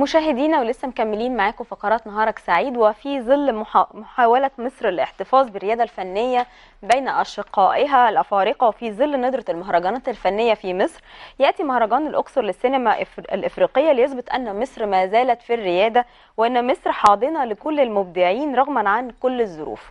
مشاهدينا ولسه مكملين معاكم فقرات نهارك سعيد وفي ظل محاولة مصر الاحتفاظ بالريادة الفنية بين أشقائها الأفارقة وفي ظل ندرة المهرجانات الفنية في مصر يأتي مهرجان الأقصر للسينما الإفريقية ليثبت أن مصر ما زالت في الريادة وأن مصر حاضنة لكل المبدعين رغما عن كل الظروف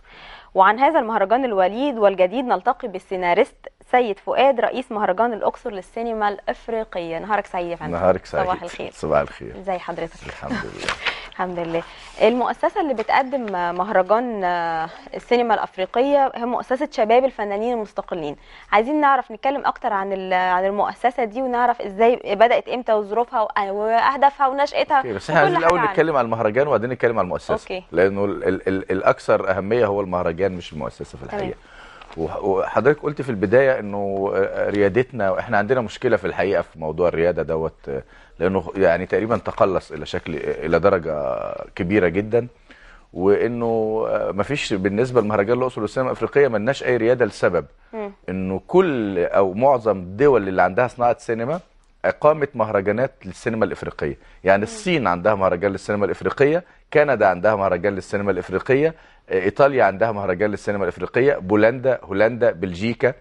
وعن هذا المهرجان الوليد والجديد نلتقي بالسيناريست سيد فؤاد رئيس مهرجان الاقصر للسينما الافريقيه نهارك سعيد يا فندم نهارك سعيد صباح الخير صباح الخير ازي حضرتك الحمد لله الحمد لله المؤسسه اللي بتقدم مهرجان آه، السينما الافريقيه هي مؤسسه شباب الفنانين المستقلين عايزين نعرف نتكلم اكتر عن عن المؤسسه دي ونعرف ازاي بدات امتى وظروفها واهدافها ونشاتها بس احنا عايزين الاول نتكلم عن المهرجان وبعدين نتكلم عن المؤسسه أوكي. لانه الاكثر اهميه هو المهرجان مش المؤسسه في الحقيقه تمام. وحضرتك قلت في البدايه انه آه، ريادتنا واحنا عندنا مشكله في الحقيقه في موضوع الرياده دوت لانه يعني تقريبا تقلص الى شكل الى درجه كبيره جدا وانه آه، ما فيش بالنسبه لمهرجان الاقصر والسينما الافريقيه ما لناش اي رياده لسبب انه كل او معظم الدول اللي عندها صناعه سينما اقامت مهرجانات للسينما الافريقيه يعني الصين عندها مهرجان للسينما الافريقيه كندا عندها مهرجان للسينما الافريقيه آه، ايطاليا عندها مهرجان للسينما الافريقيه بولندا هولندا بلجيكا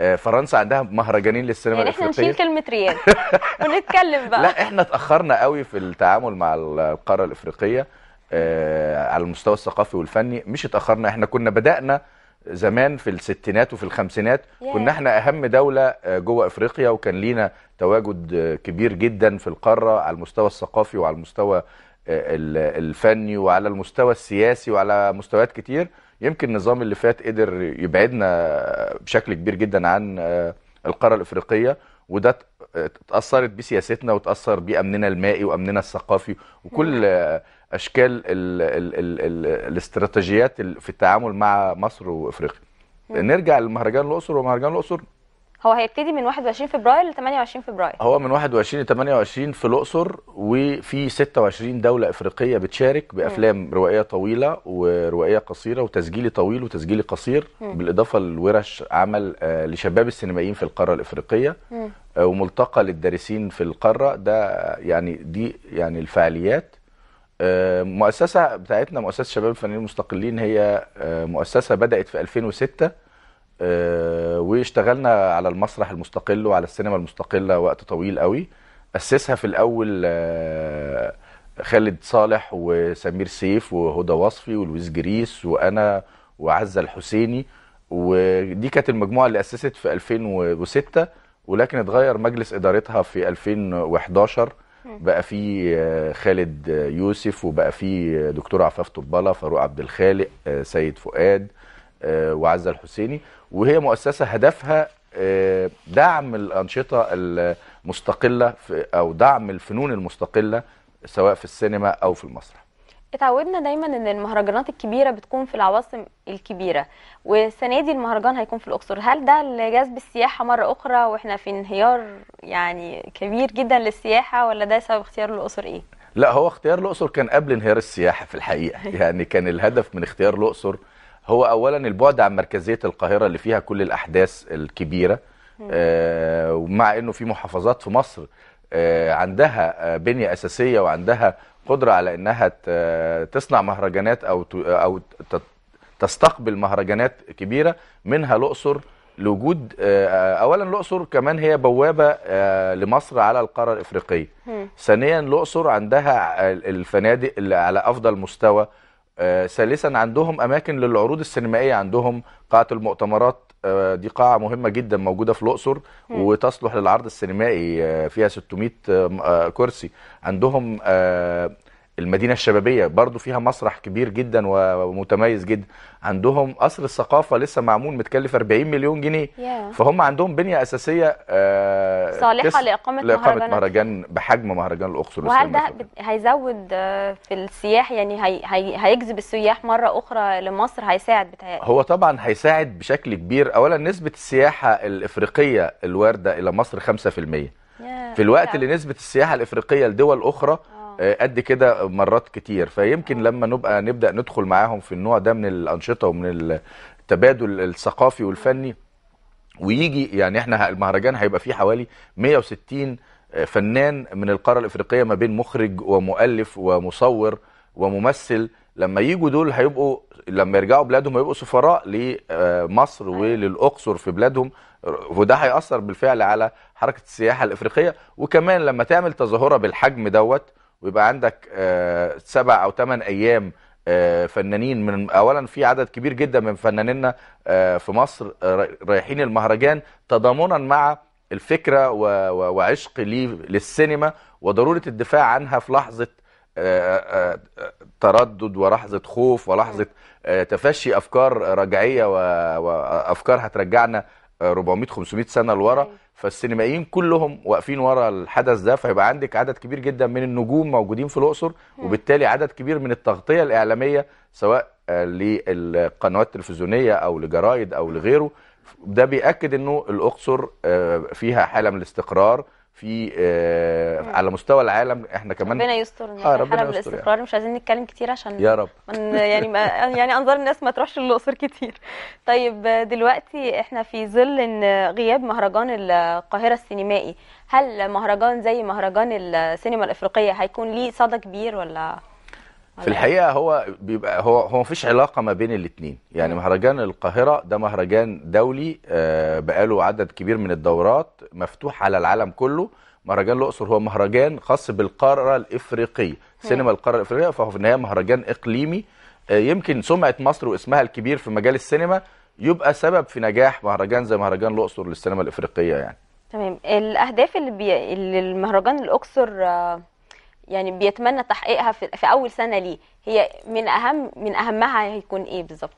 آه، فرنسا عندها مهرجانين للسينما يعني الافريقيه احنا نشيل كلمه ريال ونتكلم بقى لا احنا اتاخرنا قوي في التعامل مع القاره الافريقيه آه، على المستوى الثقافي والفني مش اتاخرنا احنا كنا بدانا زمان في الستينات وفي الخمسينات yeah. كنا احنا اهم دوله جوه افريقيا وكان لينا تواجد كبير جدا في القاره على المستوى الثقافي وعلى المستوى الفني وعلى المستوى السياسي وعلى مستويات كتير يمكن النظام اللي فات قدر يبعدنا بشكل كبير جدا عن آه، القاره الافريقيه وده اتاثرت بسياستنا وتاثر بامننا المائي وامننا الثقافي وكل اشكال الـ ال ال ال الاستراتيجيات في التعامل مع مصر وافريقيا نرجع لمهرجان الاقصر ومهرجان الاقصر هو هيبتدي من 21 فبراير ل 28 فبراير هو من 21 ل 28 في الاقصر وفي 26 دوله افريقيه بتشارك بافلام م. روائيه طويله وروائيه قصيره وتسجيلي طويل وتسجيلي قصير م. بالاضافه لورش عمل آه، لشباب السينمائيين في القاره الافريقيه م. آه، وملتقى للدارسين في القاره ده يعني دي يعني الفعاليات آه، مؤسسه بتاعتنا مؤسسه شباب الفنانين المستقلين هي مؤسسه بدات في 2006 آه، واشتغلنا على المسرح المستقل وعلى السينما المستقله وقت طويل قوي اسسها في الاول آه، خالد صالح وسمير سيف وهدى وصفي ولويس جريس وانا وعزه الحسيني ودي كانت المجموعه اللي اسست في 2006 ولكن اتغير مجلس ادارتها في 2011 بقى فيه آه، خالد يوسف وبقى فيه دكتور عفاف طباله فاروق عبد الخالق سيد فؤاد آه، وعزة الحسيني وهي مؤسسة هدفها آه، دعم الأنشطة المستقلة أو دعم الفنون المستقلة سواء في السينما أو في المسرح اتعودنا دايما ان المهرجانات الكبيره بتكون في العواصم الكبيره والسنه دي المهرجان هيكون في الاقصر هل ده لجذب السياحه مره اخرى واحنا في انهيار يعني كبير جدا للسياحه ولا ده سبب اختيار الاقصر ايه لا هو اختيار الاقصر كان قبل انهيار السياحه في الحقيقه يعني كان الهدف من اختيار الاقصر هو اولا البعد عن مركزيه القاهره اللي فيها كل الاحداث الكبيره آه، ومع انه في محافظات في مصر آه، عندها آه، بنيه اساسيه وعندها قدره على انها تصنع مهرجانات او او تستقبل مهرجانات كبيره منها الاقصر لوجود اولا الاقصر كمان هي بوابه لمصر على القاره الافريقيه ثانيا الاقصر عندها الفنادق اللي على افضل مستوى آه، ثالثا عندهم اماكن للعروض السينمائيه عندهم قاعه المؤتمرات آه، دي قاعه مهمه جدا موجوده في الاقصر وتصلح للعرض السينمائي آه، فيها 600 كرسي عندهم المدينه الشبابيه برضو فيها مسرح كبير جدا ومتميز جدا عندهم قصر الثقافه لسه معمول متكلف 40 مليون جنيه yeah. فهم عندهم بنيه اساسيه آه صالحه لاقامه, لإقامة مهرجان بحجم مهرجان الاقصر وهل ده هيزود آه، في السياح يعني هي هي هيجذب السياح مره اخرى لمصر هيساعد بتهيألي هو طبعا هيساعد بشكل كبير اولا نسبه السياحه الافريقيه الوارده الى مصر 5% yeah. في الوقت yeah. اللي نسبه السياحه الافريقيه لدول اخرى آه، قد كده مرات كتير فيمكن لما نبقى نبدا ندخل معاهم في النوع ده من الانشطه ومن التبادل الثقافي والفني ويجي يعني احنا المهرجان هيبقى فيه حوالي 160 آه، فنان من القاره الافريقيه ما بين مخرج ومؤلف ومصور وممثل لما يجوا دول هيبقوا لما يرجعوا بلادهم هيبقوا سفراء لمصر آه، أيوة. وللاقصر في بلادهم وده هياثر بالفعل على حركه السياحه الافريقيه وكمان لما تعمل تظاهره بالحجم دوت ويبقى عندك آه، سبع او ثمان ايام آه، فنانين من اولا في عدد كبير جدا من فنانينا آه، في مصر رايحين المهرجان تضامنا مع الفكره وعشق للسينما وضروره الدفاع عنها في لحظه تردد ولحظه خوف ولحظه تفشي افكار رجعيه وافكار هترجعنا 400 500 سنه لورا أيوة. فالسينمائيين كلهم واقفين ورا الحدث ده فيبقى عندك عدد كبير جدا من النجوم موجودين في الاقصر وبالتالي عدد كبير من التغطيه الاعلاميه سواء آه، للقنوات التلفزيونيه او لجرايد او لغيره ده بياكد انه الاقصر آه، فيها حاله من الاستقرار في آه على مستوى العالم احنا كمان ربنا يستر يعني. اه ربنا يستر بالاستقرار يعني. مش عايزين نتكلم كتير عشان يا رب يعني يعني انظار الناس ما تروحش الاقصر كتير طيب دلوقتي احنا في ظل ان غياب مهرجان القاهره السينمائي هل مهرجان زي مهرجان السينما الافريقيه هيكون ليه صدى كبير ولا في الحقيقه هو بيبقى هو هو مفيش علاقه ما بين الاثنين يعني مهرجان القاهره ده مهرجان دولي آه، بقاله عدد كبير من الدورات مفتوح على العالم كله مهرجان الاقصر هو مهرجان خاص بالقاره الافريقيه سينما القاره الافريقيه فهو في النهايه مهرجان اقليمي آه، يمكن سمعه مصر واسمها الكبير في مجال السينما يبقى سبب في نجاح مهرجان زي مهرجان الاقصر للسينما الافريقيه يعني تمام الاهداف اللي, بي... اللي المهرجان الاقصر آه، يعني بيتمنى تحقيقها في اول سنه ليه هي من اهم من اهمها هيكون ايه بالظبط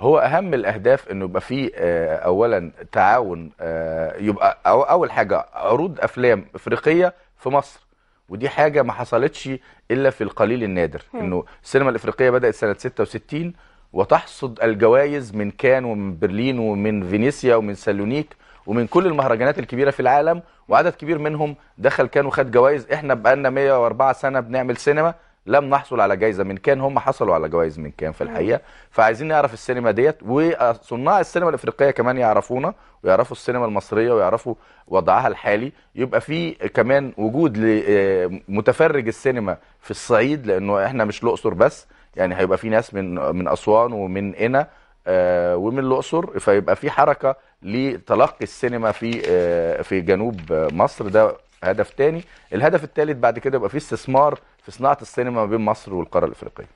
هو اهم الاهداف انه يبقى في آه، اولا تعاون آه، يبقى اول حاجه عروض افلام افريقيه في مصر ودي حاجه ما حصلتش الا في القليل النادر انه السينما الافريقيه بدات سنه 66 وتحصد الجوائز من كان ومن برلين ومن فينيسيا ومن سالونيك ومن كل المهرجانات الكبيره في العالم وعدد كبير منهم دخل كان وخد جوائز احنا بقالنا 104 سنه بنعمل سينما لم نحصل على جايزه من كان هم حصلوا على جوائز من كان في الحقيقه فعايزين نعرف السينما ديت وصناع السينما الافريقيه كمان يعرفونا ويعرفوا السينما المصريه ويعرفوا وضعها الحالي يبقى في كمان وجود لمتفرج آه، السينما في الصعيد لانه احنا مش الاقصر بس يعني هيبقى في ناس من من اسوان ومن قنا آه، ومن الاقصر فيبقى في حركه لتلقي السينما في آه، في جنوب مصر ده هدف تاني الهدف الثالث بعد كده يبقى في استثمار في صناعه السينما ما بين مصر والقاره الافريقيه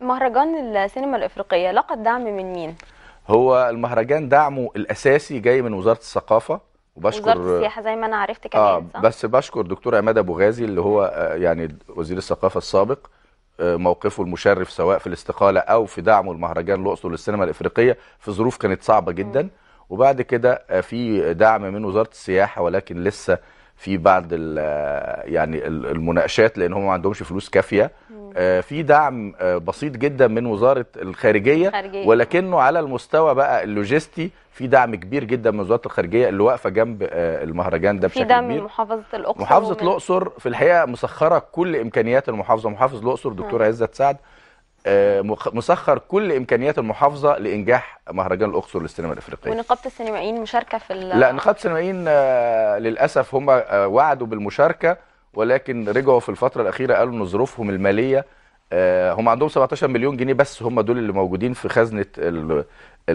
مهرجان السينما الافريقيه لقد دعم من مين هو المهرجان دعمه الاساسي جاي من وزاره الثقافه وبشكر وزاره السياحه زي ما انا عرفت كمان آه بس بشكر دكتور عماد ابو غازي اللي هو آه، يعني وزير الثقافه السابق موقفه المشرف سواء في الاستقاله او في دعمه لمهرجان الاقصر للسينما الافريقيه في ظروف كانت صعبه جدا وبعد كده آه، في دعم من وزاره السياحه ولكن لسه في بعض يعني المناقشات لان هم ما عندهمش فلوس كافيه آه، في دعم آه، بسيط جدا من وزاره الخارجيه ولكنه على المستوى بقى اللوجستي في دعم كبير جدا من وزاره الخارجيه اللي واقفه جنب آه، المهرجان ده بشكل كبير في دعم محافظه الاقصر محافظه الاقصر في الحقيقه مسخره كل امكانيات المحافظه محافظ الاقصر دكتور عزت سعد آه، مسخر كل امكانيات المحافظه لانجاح مهرجان الاقصر للسينما الافريقيه ونقابه السينمائيين مشاركه في لا نقابه السينمائيين آه، للاسف هم آه، وعدوا بالمشاركه ولكن رجعوا في الفتره الاخيره قالوا ان ظروفهم الماليه هم عندهم 17 مليون جنيه بس هم دول اللي موجودين في خزنه ال...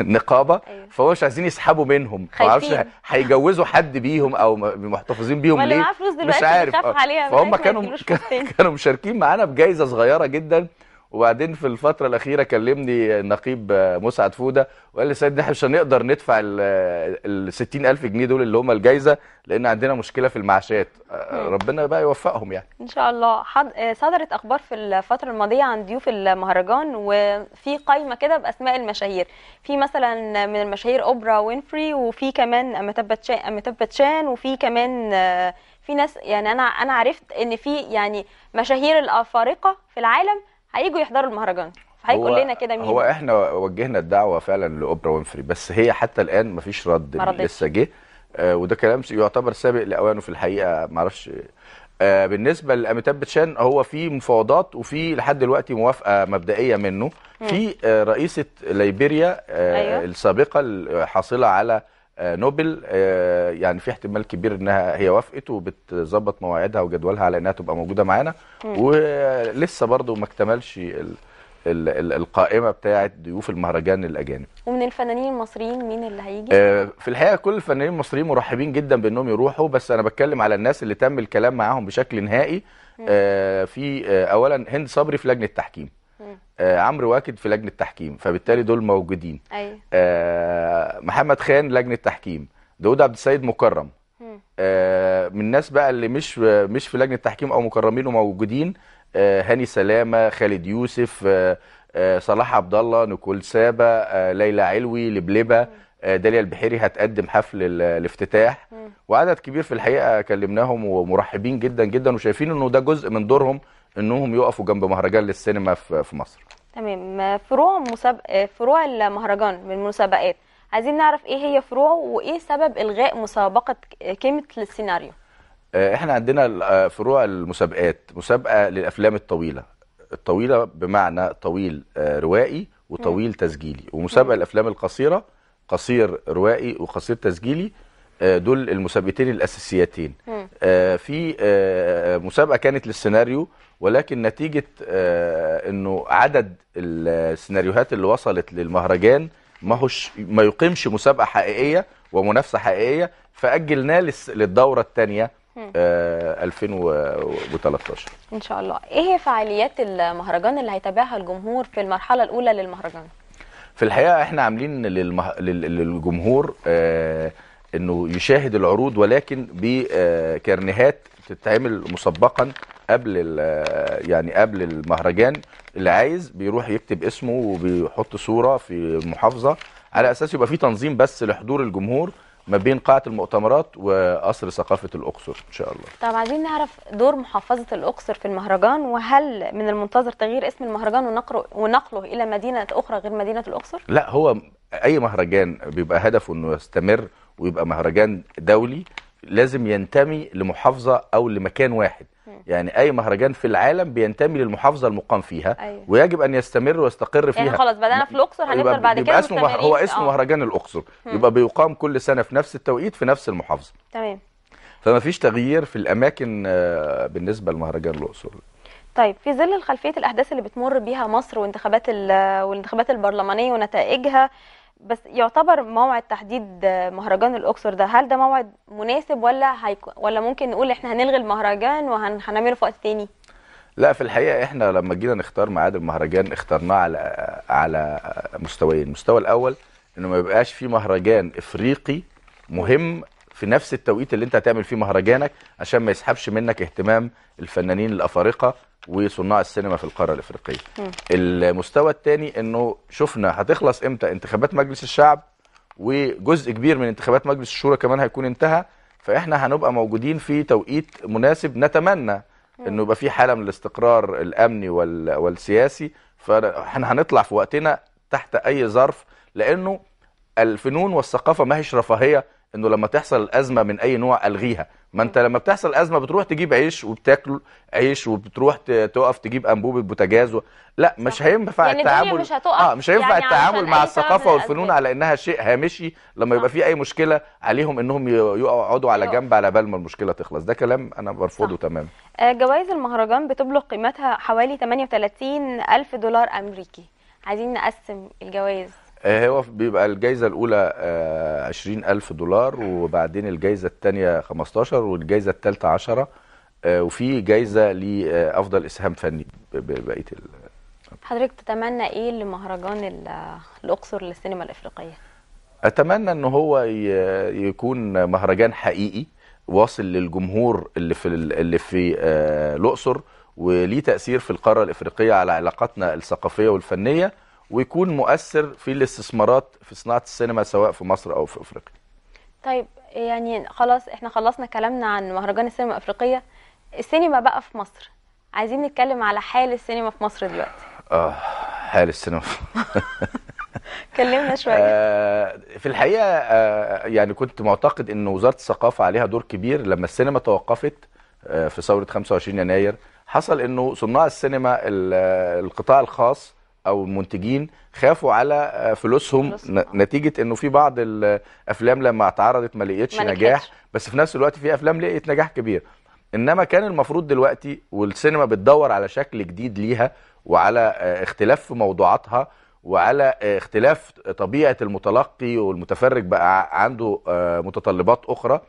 النقابه أيوة. فهو مش عايزين يسحبوا منهم ما اعرفش هيجوزوا حد بيهم او محتفظين بيهم ليه مش عارف فهم كانوا كانوا مشاركين معانا بجائزه صغيره جدا وبعدين في الفتره الاخيره كلمني النقيب مسعد فوده وقال لي سيدنا احنا مش هنقدر ندفع ال 60000 جنيه دول اللي هم الجايزه لان عندنا مشكله في المعاشات آه، آه، ربنا بقى يوفقهم يعني ان شاء الله حد... آه، صدرت اخبار في الفتره الماضيه عن ضيوف المهرجان وفي قائمه كده باسماء المشاهير في مثلا من المشاهير اوبرا وينفري وفي كمان اميتاب شان وفي كمان في ناس يعني انا انا عرفت ان في يعني مشاهير الافارقه في العالم هيجوا يحضروا المهرجان هيقول لنا كده مين هو احنا وجهنا الدعوه فعلا لاوبرا وينفري بس هي حتى الان مفيش رد لسه جه آه، وده كلام يعتبر سابق لاوانه في الحقيقه معرفش آه، بالنسبه لاميتاب بتشان هو في مفاوضات وفي لحد دلوقتي موافقه مبدئيه منه في آه، رئيسه ليبيريا أيوه. السابقه الحاصله على آه، نوبل آه، يعني في احتمال كبير انها هي وافقت وبتظبط مواعيدها وجدولها على انها تبقى موجوده معانا ولسه برضو ما اكتملش القائمه بتاعه ضيوف المهرجان الاجانب ومن الفنانين المصريين مين اللي هيجي آه، في الحقيقه كل الفنانين المصريين مرحبين جدا بانهم يروحوا بس انا بتكلم على الناس اللي تم الكلام معاهم بشكل نهائي في اولا هند صبري في لجنه التحكيم آه عمرو واكد في لجنه تحكيم فبالتالي دول موجودين أيوة. آه محمد خان لجنه تحكيم داوود عبد السيد مكرم آه من الناس بقى اللي مش مش في لجنه تحكيم او مكرمين وموجودين آه هاني سلامه خالد يوسف آه آه صلاح عبد الله نيكول سابا آه ليلى علوي لبلبه آه داليا البحيري هتقدم حفل الافتتاح وعدد كبير في الحقيقه كلمناهم ومرحبين جدا جدا وشايفين انه ده جزء من دورهم انهم يقفوا جنب مهرجان للسينما في مصر تمام فروع مسابق... فروع المهرجان من المسابقات عايزين نعرف ايه هي فروعه وايه سبب الغاء مسابقه قيمه للسيناريو آه، احنا عندنا آه، فروع المسابقات مسابقه للافلام الطويله الطويله بمعنى طويل آه، روائي وطويل تسجيلي ومسابقه الافلام القصيره قصير روائي وقصير تسجيلي آه، دول المسابقتين الاساسيتين آه، في آه، مسابقه كانت للسيناريو ولكن نتيجه انه عدد السيناريوهات اللي وصلت للمهرجان ما هوش ما يقيمش مسابقه حقيقيه ومنافسه حقيقيه فاجلناه للدوره الثانيه 2013 ان شاء الله ايه هي فعاليات المهرجان اللي هيتابعها الجمهور في المرحله الاولى للمهرجان في الحقيقه احنا عاملين للمه... للجمهور آه انه يشاهد العروض ولكن بكرنيهات تتعمل مسبقا قبل يعني قبل المهرجان اللي عايز بيروح يكتب اسمه وبيحط صوره في محافظه على اساس يبقى في تنظيم بس لحضور الجمهور ما بين قاعه المؤتمرات وقصر ثقافه الاقصر ان شاء الله. طب عايزين نعرف دور محافظه الاقصر في المهرجان وهل من المنتظر تغيير اسم المهرجان ونقره ونقله الى مدينه اخرى غير مدينه الاقصر؟ لا هو اي مهرجان بيبقى هدفه انه يستمر ويبقى مهرجان دولي لازم ينتمي لمحافظة أو لمكان واحد يعني اي مهرجان في العالم بينتمي للمحافظه المقام فيها أيوة. ويجب ان يستمر ويستقر يعني فيها يعني خلاص بدانا في الاقصر هنفضل بعد كده اسمه مه... هو اسمه آه. مهرجان الاقصر يبقى بيقام كل سنه في نفس التوقيت في نفس المحافظه تمام فما فيش تغيير في الاماكن آه، بالنسبه لمهرجان الاقصر طيب في ظل خلفيه الاحداث اللي بتمر بيها مصر وانتخابات والانتخابات البرلمانيه ونتائجها بس يعتبر موعد تحديد مهرجان الاقصر ده هل ده موعد مناسب ولا هيكون ولا ممكن نقول احنا هنلغي المهرجان وهنعمله في وقت تاني لا في الحقيقه احنا لما جينا نختار ميعاد المهرجان اخترناه على على مستويين المستوى الاول انه ما يبقاش في مهرجان افريقي مهم في نفس التوقيت اللي انت هتعمل فيه مهرجانك عشان ما يسحبش منك اهتمام الفنانين الافارقه وصناع السينما في القاره الافريقيه. م. المستوى الثاني انه شفنا هتخلص امتى انتخابات مجلس الشعب وجزء كبير من انتخابات مجلس الشورى كمان هيكون انتهى فاحنا هنبقى موجودين في توقيت مناسب نتمنى انه يبقى في حاله من الاستقرار الامني والسياسي فاحنا هنطلع في وقتنا تحت اي ظرف لانه الفنون والثقافه ما هيش رفاهيه انه لما تحصل ازمه من اي نوع الغيها ما انت لما بتحصل ازمه بتروح تجيب عيش وبتاكل عيش وبتروح توقف تجيب انبوبه بوتاجاز و... لا مش هينفع يعني التعامل مش هتقف. اه مش هينفع يعني التعامل مع الثقافه والفنون على انها شيء هامشي لما يبقى في اي مشكله عليهم انهم يقعدوا على جنب على بال ما المشكله تخلص ده كلام انا برفضه تماما آه، جوائز المهرجان بتبلغ قيمتها حوالي 38 ألف دولار أمريكي عايزين نقسم الجوائز آه، هو بيبقى الجايزه الاولى 20000 آه، دولار وبعدين الجايزه الثانيه 15 والجايزه الثالثه 10 آه، وفي جايزه لافضل اسهام فني ببقيه ال... حضرتك تتمنى ايه لمهرجان الاقصر للسينما الافريقيه اتمنى ان هو يكون مهرجان حقيقي واصل للجمهور اللي في اللي في الاقصر وليه تاثير في القاره الافريقيه على علاقاتنا الثقافيه والفنيه ويكون مؤثر في الاستثمارات في صناعه السينما سواء في مصر او في افريقيا. طيب يعني خلاص احنا خلصنا كلامنا عن مهرجان السينما الافريقيه السينما بقى في مصر عايزين نتكلم على حال السينما في مصر دلوقتي. اه حال السينما في كلمنا شويه آه في الحقيقه آه يعني كنت معتقد ان وزاره الثقافه عليها دور كبير لما السينما توقفت آه في ثوره 25 يناير حصل انه صناع السينما القطاع الخاص او المنتجين خافوا على آه، فلوسهم آه. نتيجه انه في بعض الافلام لما اتعرضت ما لقيتش نجاح بس في نفس الوقت في افلام لقيت نجاح كبير انما كان المفروض دلوقتي والسينما بتدور على شكل جديد ليها وعلى آه، اختلاف في موضوعاتها وعلى اختلاف طبيعه المتلقي والمتفرج بقى عنده متطلبات اخرى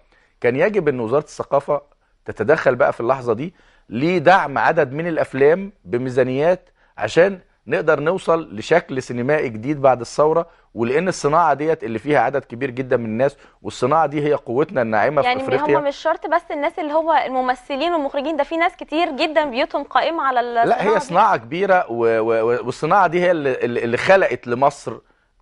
كان يجب ان وزاره الثقافه تتدخل بقى في اللحظه دي لدعم عدد من الافلام بميزانيات عشان نقدر نوصل لشكل سينمائي جديد بعد الثوره ولان الصناعه ديت اللي فيها عدد كبير جدا من الناس والصناعه دي هي قوتنا الناعمه يعني في افريقيا يعني هم مش شرط بس الناس اللي هو الممثلين والمخرجين ده في ناس كتير جدا بيوتهم قائمه على الصناعه لا هي صناعه دي. كبيره والصناعه دي هي اللي خلقت لمصر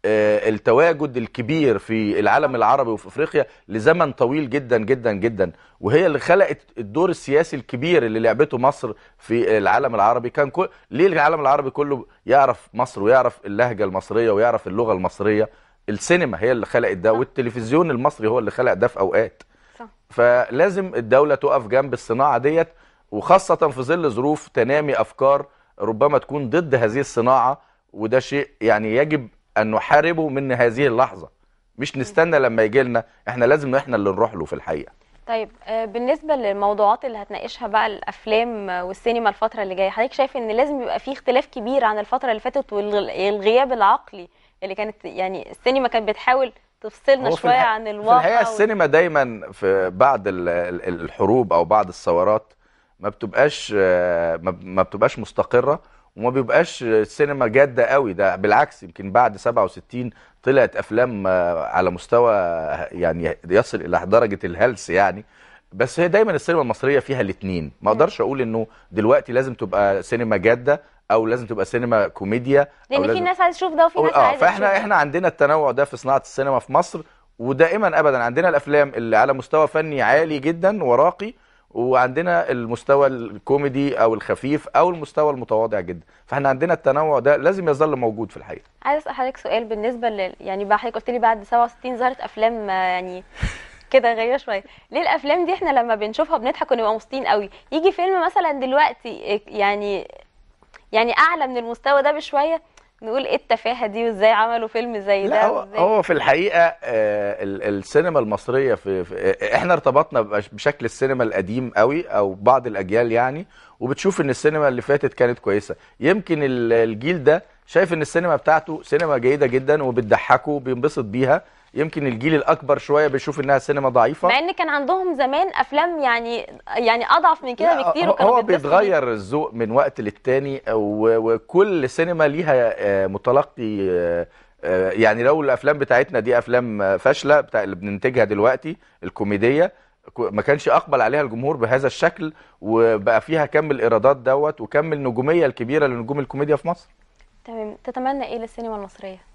آه، التواجد الكبير في العالم العربي وفي افريقيا لزمن طويل جدا جدا جدا وهي اللي خلقت الدور السياسي الكبير اللي لعبته مصر في العالم العربي كان كل... ليه العالم العربي كله يعرف مصر ويعرف اللهجه المصريه ويعرف اللغه المصريه السينما هي اللي خلقت ده والتلفزيون المصري هو اللي خلق ده في اوقات صح. فلازم الدوله تقف جنب الصناعه ديت وخاصه في ظل ظروف تنامي افكار ربما تكون ضد هذه الصناعه وده شيء يعني يجب ان نحاربه من هذه اللحظه مش نستنى لما يجي لنا احنا لازم احنا اللي نروح له في الحقيقه طيب آه، بالنسبه للموضوعات اللي هتناقشها بقى الافلام والسينما الفتره اللي جايه حضرتك شايف ان لازم يبقى في اختلاف كبير عن الفتره اللي فاتت والغياب العقلي اللي كانت يعني السينما كانت بتحاول تفصلنا شويه الح... عن الواقع في الحقيقه السينما دايما في بعد الحروب او بعد الثورات ما بتبقاش آه، ما بتبقاش مستقره وما بيبقاش السينما جاده قوي ده بالعكس يمكن بعد 67 طلعت افلام آه، على مستوى آه، يعني يصل الى درجه الهلس يعني بس هي دايما السينما المصريه فيها الاثنين ما اقدرش اقول انه دلوقتي لازم تبقى سينما جاده او لازم تبقى سينما كوميديا لان لازم... في ناس عايزه تشوف ده وفي ناس آه، عايزه فاحنا تشوف احنا عندنا التنوع ده في صناعه السينما في مصر ودائما ابدا عندنا الافلام اللي على مستوى فني عالي جدا وراقي وعندنا المستوى الكوميدي او الخفيف او المستوى المتواضع جدا فاحنا عندنا التنوع ده لازم يظل موجود في الحقيقه عايز اسال حضرتك سؤال بالنسبه لل يعني بقى حضرتك قلت لي بعد 67 ظهرت افلام آه، يعني كده غير شويه ليه الافلام دي احنا لما بنشوفها بنضحك ونبقى مبسوطين قوي يجي فيلم مثلا دلوقتي إيه، يعني يعني اعلى من المستوى ده بشويه نقول ايه التفاهه دي وازاي عملوا فيلم زي ده هو, هو في الحقيقه آه، السينما المصريه في, في آه، احنا ارتبطنا بشكل السينما القديم قوي او بعض الاجيال يعني وبتشوف ان السينما اللي فاتت كانت كويسه يمكن الجيل ده شايف ان السينما بتاعته سينما جيده جدا وبتضحكه وبينبسط بيها يمكن الجيل الاكبر شويه بيشوف انها سينما ضعيفه مع ان كان عندهم زمان افلام يعني يعني اضعف من كده بكتير هو بيتغير الذوق من وقت للتاني وكل سينما ليها آه، متلقي آه، آه، يعني لو الافلام بتاعتنا دي افلام فاشله بتاع اللي بننتجها دلوقتي الكوميديه ما كانش اقبل عليها الجمهور بهذا الشكل وبقى فيها كم الايرادات دوت وكم النجوميه الكبيره لنجوم الكوميديا في مصر تمام تتمنى ايه للسينما المصريه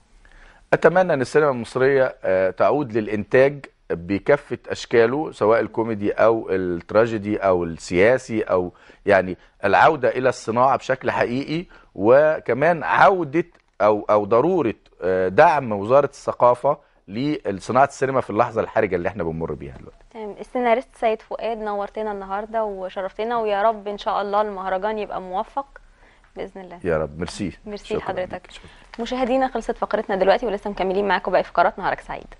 اتمنى ان السينما المصريه آه، تعود للانتاج بكافه اشكاله سواء الكوميدي او التراجيدي او السياسي او يعني العوده الى الصناعه بشكل حقيقي وكمان عوده او او ضروره آه، دعم وزاره الثقافه لصناعه السينما في اللحظه الحرجه اللي احنا بنمر بيها دلوقتي. تمام السيناريست سيد فؤاد نورتنا النهارده وشرفتنا ويا رب ان شاء الله المهرجان يبقى موفق باذن الله يا رب ميرسي ميرسي لحضرتك مشاهدينا خلصت فقرتنا دلوقتي ولسه مكملين معاكم باقي فقرات نهارك سعيد